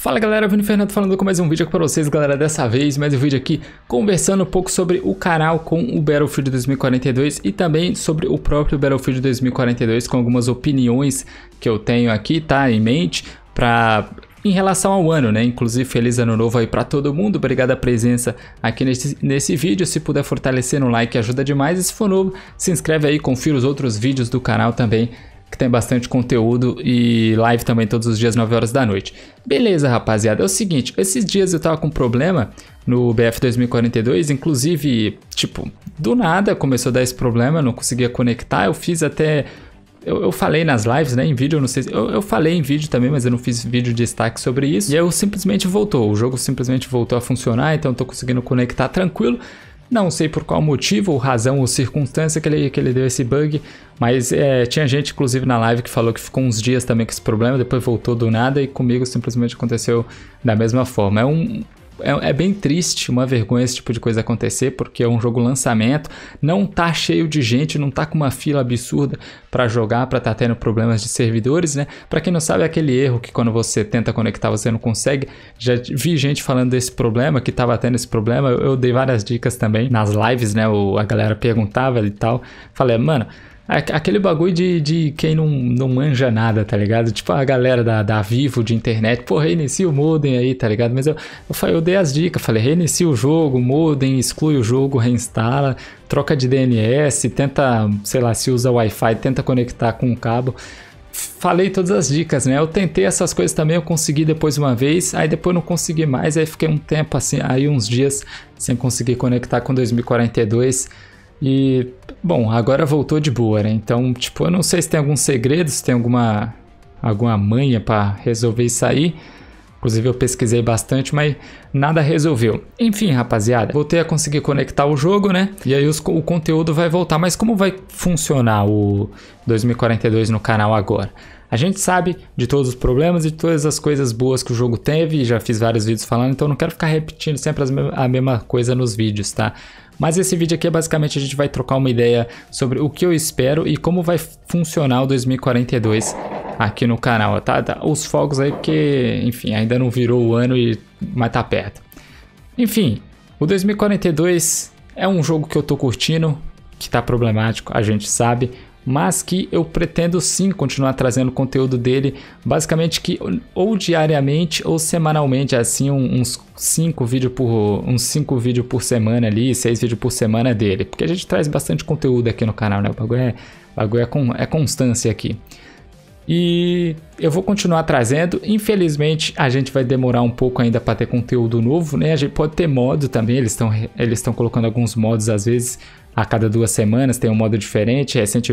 Fala galera, Vini Fernando falando com mais um vídeo aqui para vocês galera, dessa vez mais um vídeo aqui conversando um pouco sobre o canal com o Battlefield 2042 e também sobre o próprio Battlefield 2042 com algumas opiniões que eu tenho aqui, tá, em mente para em relação ao ano, né? Inclusive, feliz ano novo aí para todo mundo. Obrigado a presença aqui nesse, nesse vídeo. Se puder fortalecer no like, ajuda demais. E se for novo, se inscreve aí, confira os outros vídeos do canal também que tem bastante conteúdo e live também todos os dias, 9 horas da noite. Beleza, rapaziada. É o seguinte, esses dias eu tava com um problema no BF 2042, inclusive, tipo, do nada começou a dar esse problema, eu não conseguia conectar, eu fiz até eu, eu, falei nas lives, né? Em vídeo, eu não sei. Eu, eu, falei em vídeo também, mas eu não fiz vídeo de destaque sobre isso. E eu simplesmente voltou. O jogo simplesmente voltou a funcionar, então eu tô conseguindo conectar tranquilo. Não sei por qual motivo, ou razão ou circunstância que ele, que ele deu esse bug, mas é, tinha gente, inclusive, na live que falou que ficou uns dias também com esse problema, depois voltou do nada e comigo simplesmente aconteceu da mesma forma. É um, é, é, bem triste, uma vergonha esse tipo de coisa acontecer, porque é um jogo lançamento, não tá cheio de gente, não tá com uma fila absurda para jogar, para tá tendo problemas de servidores, né? Para quem não sabe, é aquele erro que quando você tenta conectar você não consegue. Já vi gente falando desse problema, que tava tendo esse problema. Eu, eu dei várias dicas também nas lives, né? O, a galera perguntava e tal. Falei, mano, Aquele bagulho de, de quem não, não manja nada, tá ligado? Tipo a galera da, da Vivo de internet, pô, reinicia o modem aí, tá ligado? Mas eu, eu, eu dei as dicas, falei, reinicia o jogo, modem, exclui o jogo, reinstala, troca de DNS, tenta, sei lá, se usa Wi-Fi, tenta conectar com o cabo falei todas as dicas, né? Eu tentei essas coisas também, eu consegui depois uma vez, aí depois não consegui mais, aí fiquei um tempo assim, aí uns dias sem conseguir conectar com 2042. E, bom, agora voltou de boa, né? Então, tipo, eu não sei se tem algum segredo, se tem alguma, alguma manha para resolver isso aí. Inclusive eu pesquisei bastante, mas nada resolveu. Enfim, rapaziada, voltei a conseguir conectar o jogo, né? E aí os, o conteúdo vai voltar. Mas como vai funcionar o 2042 no canal agora? A gente sabe de todos os problemas e de todas as coisas boas que o jogo teve, já fiz vários vídeos falando, então não quero ficar repetindo sempre as, a mesma coisa nos vídeos, tá? Mas esse vídeo aqui é basicamente a gente vai trocar uma ideia sobre o que eu espero e como vai funcionar o 2042 aqui no canal, tá, tá? Os fogos aí porque, enfim, ainda não virou o ano e mas tá perto. Enfim, o 2042 é um jogo que eu tô curtindo, que tá problemático, a gente sabe, mas que eu pretendo sim continuar trazendo conteúdo dele, basicamente que ou diariamente ou semanalmente, assim uns 5 vídeos por uns cinco vídeo por semana ali, 6 vídeos por semana dele, porque a gente traz bastante conteúdo aqui no canal, né? O bagulho é, bagulho é, é constância aqui. E eu vou continuar trazendo. Infelizmente, a gente vai demorar um pouco ainda para ter conteúdo novo, né? A gente pode ter modo também, eles estão eles estão colocando alguns modos às vezes a cada duas semanas tem um modo diferente. Recente,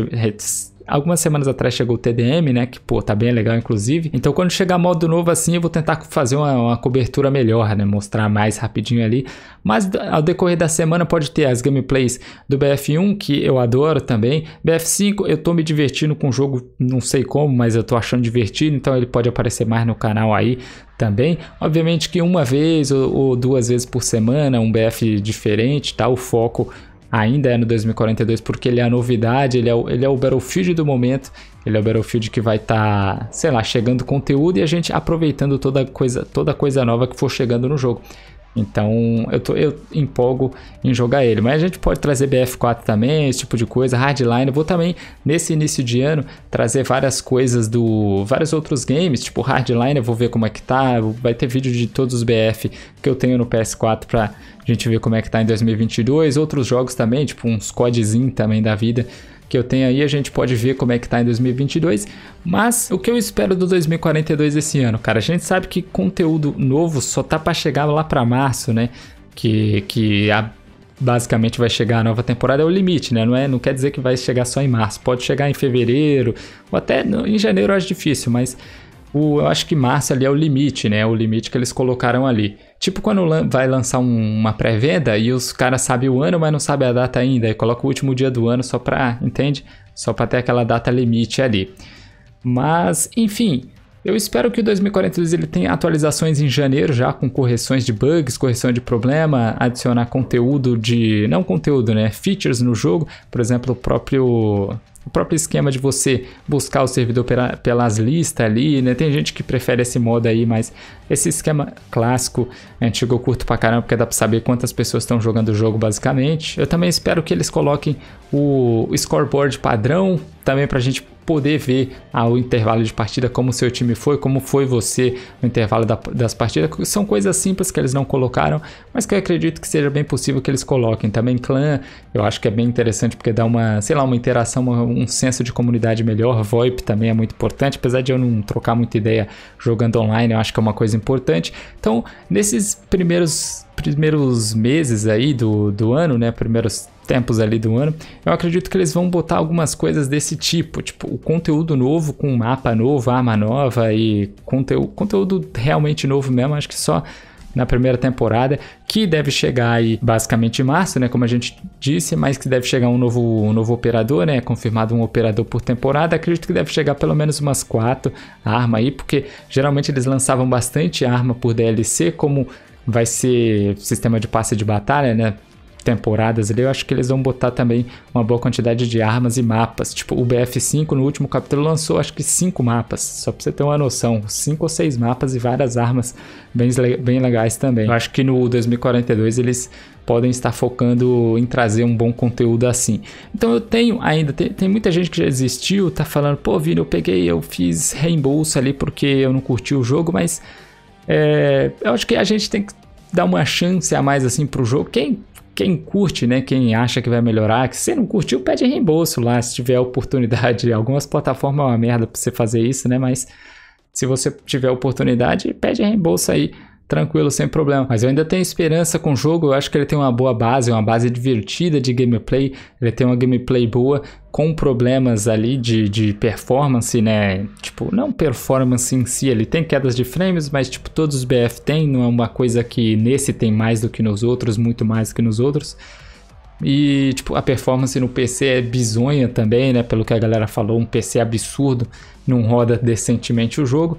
algumas semanas atrás chegou o TDM, né? Que, pô, tá bem legal, inclusive. Então, quando chegar modo novo assim, eu vou tentar fazer uma, uma, cobertura melhor, né? Mostrar mais rapidinho ali. Mas ao decorrer da semana pode ter as gameplays do BF1, que eu adoro também. BF5, eu tô me divertindo com o jogo, não sei como, mas eu tô achando divertido. Então, ele pode aparecer mais no canal aí também. Obviamente que uma vez ou, ou duas vezes por semana, um BF diferente, tá? O foco ainda é no 2042 porque ele é a novidade, ele é o, ele é o Battlefield do momento, ele é o Battlefield que vai estar, tá, sei lá, chegando conteúdo e a gente aproveitando toda coisa, toda coisa nova que for chegando no jogo. Então eu, tô, eu empolgo em jogar ele. Mas a gente pode trazer BF4 também, esse tipo de coisa, hardline. Eu vou também, nesse início de ano, trazer várias coisas do. vários outros games, tipo hardline, eu vou ver como é que tá. Vai ter vídeo de todos os BF que eu tenho no PS4 pra gente ver como é que tá em 2022. Outros jogos também, tipo uns codezinho também da vida que eu tenho aí, a gente pode ver como é que tá em 2022, mas o que eu espero do 2042 esse ano, cara? A gente sabe que conteúdo novo só tá para chegar lá para março, né? Que que a, basicamente vai chegar a nova temporada é o limite, né? Não é, não quer dizer que vai chegar só em março, pode chegar em fevereiro ou até no, em janeiro eu acho difícil, mas o, eu acho que março ali é o limite, né? O limite que eles colocaram ali. Tipo quando vai lançar um, uma pré-venda e os caras sabem o ano, mas não sabem a data ainda, e coloca o último dia do ano só pra, entende? Só pra ter aquela data limite ali. Mas, enfim, eu espero que o 2042 ele tenha atualizações em janeiro já com correções de bugs, correção de problema, adicionar conteúdo de não conteúdo, né, features no jogo, por exemplo, o próprio o próprio esquema de você buscar o servidor pela, pelas listas ali, né? Tem gente que prefere esse modo aí, mas esse esquema clássico, antigo, eu curto pra caramba, porque dá pra saber quantas pessoas estão jogando o jogo basicamente. Eu também espero que eles coloquem o scoreboard padrão também pra gente poder ver ao intervalo de partida como seu time foi, como foi você no intervalo da, das partidas. São coisas simples que eles não colocaram, mas que eu acredito que seja bem possível que eles coloquem. Também clã, eu acho que é bem interessante porque dá uma, sei lá, uma interação, uma, um senso de comunidade melhor. VoIP também é muito importante, apesar de eu não trocar muita ideia jogando online, eu acho que é uma coisa importante. Então, nesses primeiros primeiros meses aí do, do ano, né? Primeiros tempos ali do ano, eu acredito que eles vão botar algumas coisas desse tipo, tipo o conteúdo novo com mapa novo, arma nova e conteúdo, conteúdo realmente novo mesmo, acho que só na primeira temporada, que deve chegar aí basicamente em março, né, como a gente disse, mas que deve chegar um novo, um novo operador, né, confirmado um operador por temporada, acredito que deve chegar pelo menos umas quatro armas aí, porque geralmente eles lançavam bastante arma por DLC, como vai ser sistema de passe de batalha, né? temporadas ali, eu acho que eles vão botar também uma boa quantidade de armas e mapas. Tipo, o BF5 no último capítulo lançou acho que cinco mapas, só pra você ter uma noção. Cinco ou seis mapas e várias armas bem, bem legais também. Eu acho que no 2042 eles podem estar focando em trazer um bom conteúdo assim. Então eu tenho ainda, tem, tem muita gente que já existiu tá falando, pô, Vini, eu peguei, eu fiz reembolso ali porque eu não curti o jogo, mas é, eu acho que a gente tem que dar uma chance a mais assim pro jogo. Quem quem curte, né, quem acha que vai melhorar, que se não curtiu, pede reembolso lá, se tiver oportunidade. Algumas plataformas é uma merda para você fazer isso, né, mas se você tiver oportunidade, pede reembolso aí tranquilo, sem problema. Mas eu ainda tenho esperança com o jogo, eu acho que ele tem uma boa base, uma base divertida de gameplay, ele tem uma gameplay boa, com problemas ali de, de performance, né? Tipo, não performance em si, ele tem quedas de frames, mas tipo, todos os BF tem, não é uma coisa que nesse tem mais do que nos outros, muito mais do que nos outros. E tipo, a performance no PC é bizonha também, né? Pelo que a galera falou, um PC absurdo, não roda decentemente o jogo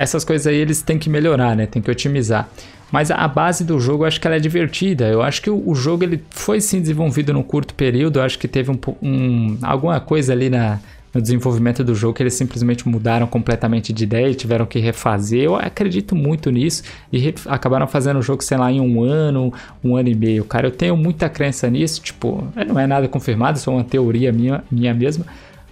essas coisas aí eles têm que melhorar, né? Tem que otimizar. Mas a base do jogo, eu acho que ela é divertida. Eu acho que o, jogo ele foi sim desenvolvido num curto período. Eu acho que teve um, um alguma coisa ali na, no desenvolvimento do jogo que eles simplesmente mudaram completamente de ideia e tiveram que refazer. Eu acredito muito nisso e acabaram fazendo o jogo, sei lá, em um ano, um ano e meio. Cara, eu tenho muita crença nisso. Tipo, não é nada confirmado, só é uma teoria minha, minha mesma.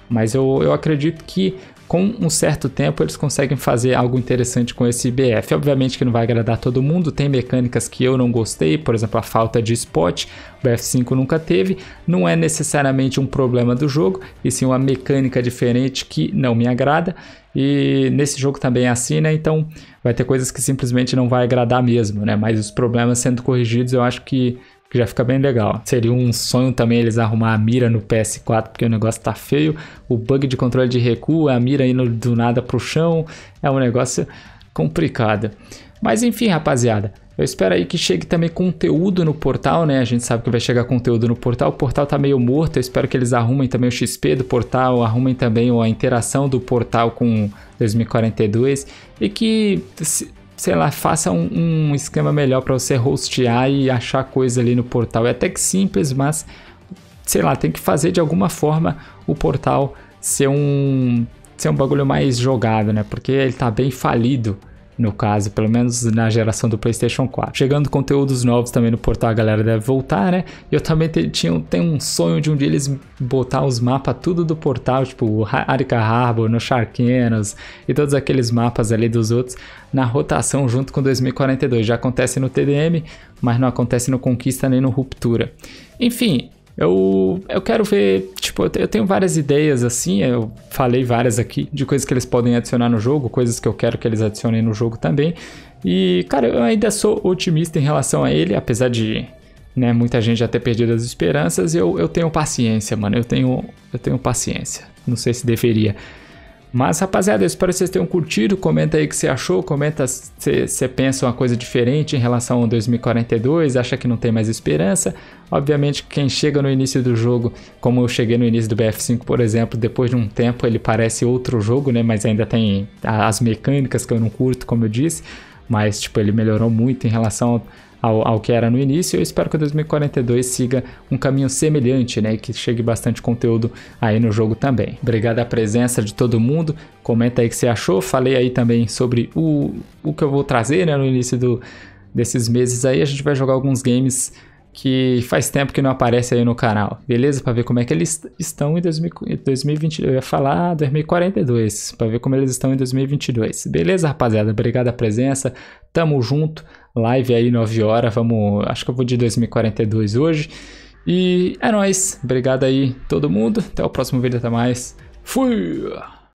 Mas eu, eu acredito que com um certo tempo eles conseguem fazer algo interessante com esse BF. Obviamente que não vai agradar todo mundo, tem mecânicas que eu não gostei, por exemplo, a falta de spot, o BF5 nunca teve, não é necessariamente um problema do jogo, e sim uma mecânica diferente que não me agrada. E nesse jogo também é assim, né? Então vai ter coisas que simplesmente não vai agradar mesmo, né? Mas os problemas sendo corrigidos, eu acho que que já fica bem legal. Seria um sonho também eles arrumar a mira no PS4, porque o negócio tá feio. O bug de controle de recuo, a mira indo do nada pro chão, é um negócio complicado. Mas enfim, rapaziada, eu espero aí que chegue também conteúdo no portal, né? A gente sabe que vai chegar conteúdo no portal. O portal tá meio morto. Eu espero que eles arrumem também o XP do portal, arrumem também a interação do portal com 2042 e que sei lá, faça um, um esquema melhor para você hostear e achar coisa ali no portal. É até que simples, mas sei lá, tem que fazer de alguma forma o portal ser um ser um bagulho mais jogado, né? Porque ele tá bem falido no caso, pelo menos na geração do PlayStation 4. Chegando conteúdos novos também no portal, a galera deve voltar, né? Eu também tinha, tenho um sonho de um dia eles botar os mapas tudo do portal, tipo Arica Harbor, no Sharkenos e todos aqueles mapas ali dos outros na rotação junto com 2042. Já acontece no TDM, mas não acontece no Conquista nem no Ruptura. Enfim, eu, eu quero ver Tipo, eu tenho várias ideias assim, eu falei várias aqui de coisas que eles podem adicionar no jogo, coisas que eu quero que eles adicionem no jogo também. E, cara, eu ainda sou otimista em relação a ele, apesar de né, muita gente já ter perdido as esperanças, eu, eu tenho paciência, mano. Eu tenho, eu tenho paciência. Não sei se deveria, mas, rapaziada, eu espero que vocês tenham curtido. Comenta aí o que você achou. Comenta se você pensa uma coisa diferente em relação ao 2042, acha que não tem mais esperança. Obviamente, quem chega no início do jogo, como eu cheguei no início do BF5, por exemplo, depois de um tempo ele parece outro jogo, né? Mas ainda tem as mecânicas que eu não curto, como eu disse. Mas, tipo, ele melhorou muito em relação ao, ao que era no início. Eu espero que o 2042 siga um caminho semelhante, né? Que chegue bastante conteúdo aí no jogo também. Obrigado a presença de todo mundo. Comenta aí o que você achou. Falei aí também sobre o, o que eu vou trazer, né? No início do, desses meses aí. A gente vai jogar alguns games que faz tempo que não aparece aí no canal, beleza? Para ver como é que eles estão em 2022. eu ia falar 2042, para ver como eles estão em 2022. Beleza, rapaziada? Obrigado a presença. Tamo junto. Live aí 9 horas, vamos, acho que eu vou de 2042 hoje. E é nóis. Obrigado aí todo mundo. Até o próximo vídeo, até mais. Fui.